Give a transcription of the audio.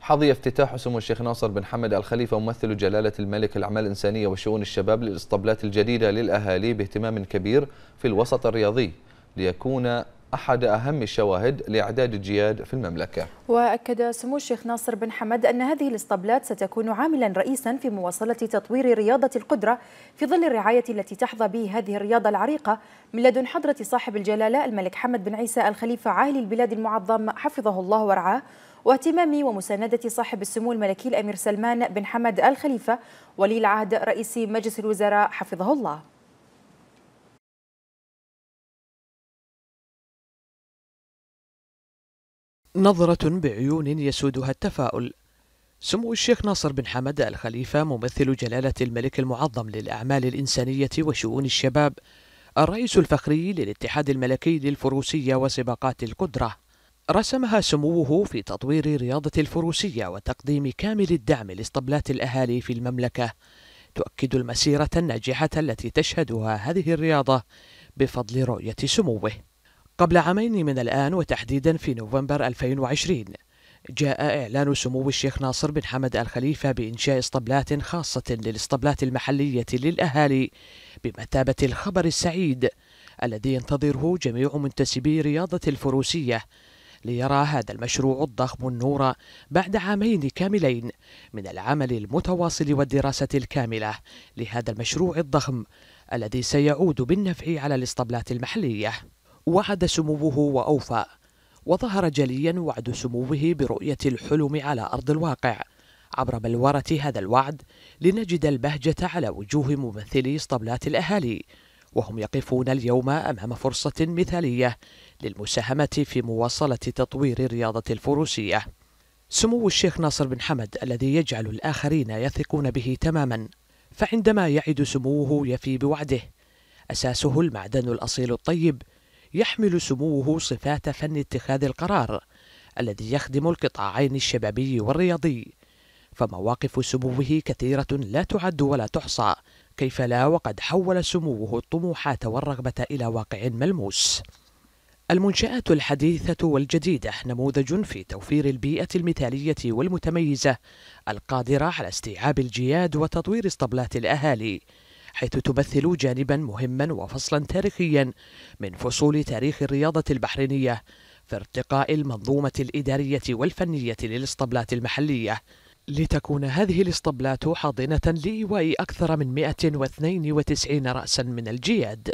حظي افتتاح سمو الشيخ ناصر بن حمد الخليفة ممثل جلالة الملك الأعمال الإنسانية وشؤون الشباب للإسطبلات الجديدة للأهالي باهتمام كبير في الوسط الرياضي ليكون أحد أهم الشواهد لإعداد الجياد في المملكة وأكد سمو الشيخ ناصر بن حمد أن هذه الإسطبلات ستكون عاملا رئيسا في مواصلة تطوير رياضة القدرة في ظل الرعاية التي تحظى به هذه الرياضة العريقة من لدن حضرة صاحب الجلالة الملك حمد بن عيسى الخليفة عاهل البلاد المعظم حفظه الله ورعاه واهتمام ومساندة صاحب السمو الملكي الأمير سلمان بن حمد الخليفة ولي العهد رئيس مجلس الوزراء حفظه الله نظرة بعيون يسودها التفاؤل سمو الشيخ ناصر بن حمد الخليفة ممثل جلالة الملك المعظم للأعمال الإنسانية وشؤون الشباب الرئيس الفخري للاتحاد الملكي للفروسية وسباقات القدرة رسمها سموه في تطوير رياضة الفروسية وتقديم كامل الدعم لاسطبلات الأهالي في المملكة تؤكد المسيرة الناجحة التي تشهدها هذه الرياضة بفضل رؤية سموه قبل عامين من الآن وتحديدا في نوفمبر 2020 جاء إعلان سمو الشيخ ناصر بن حمد الخليفة بإنشاء اسطبلات خاصة للاسطبلات المحلية للأهالي بمثابة الخبر السعيد الذي ينتظره جميع منتسبي رياضة الفروسية ليرى هذا المشروع الضخم النور بعد عامين كاملين من العمل المتواصل والدراسة الكاملة لهذا المشروع الضخم الذي سيعود بالنفع على الاسطبلات المحليه وعد سموه وأوفى وظهر جليا وعد سموه برؤية الحلم على أرض الواقع عبر بلورة هذا الوعد لنجد البهجة على وجوه ممثلي اسطبلات الأهالي وهم يقفون اليوم أمام فرصة مثالية للمساهمة في مواصلة تطوير الرياضة الفروسية سمو الشيخ ناصر بن حمد الذي يجعل الآخرين يثقون به تماما فعندما يعد سموه يفي بوعده أساسه المعدن الأصيل الطيب يحمل سموه صفات فن اتخاذ القرار الذي يخدم القطاعين الشبابي والرياضي فمواقف سموه كثيرة لا تعد ولا تحصى كيف لا وقد حول سموه الطموحات والرغبة إلى واقع ملموس المنشآت الحديثة والجديدة نموذج في توفير البيئة المثالية والمتميزة القادرة على استيعاب الجياد وتطوير اسطبلات الأهالي حيث تمثل جانبا مهما وفصلا تاريخيا من فصول تاريخ الرياضة البحرينية في ارتقاء المنظومة الإدارية والفنية للإسطبلات المحلية لتكون هذه الإسطبلات حاضنة لإيواء أكثر من 192 رأسا من الجياد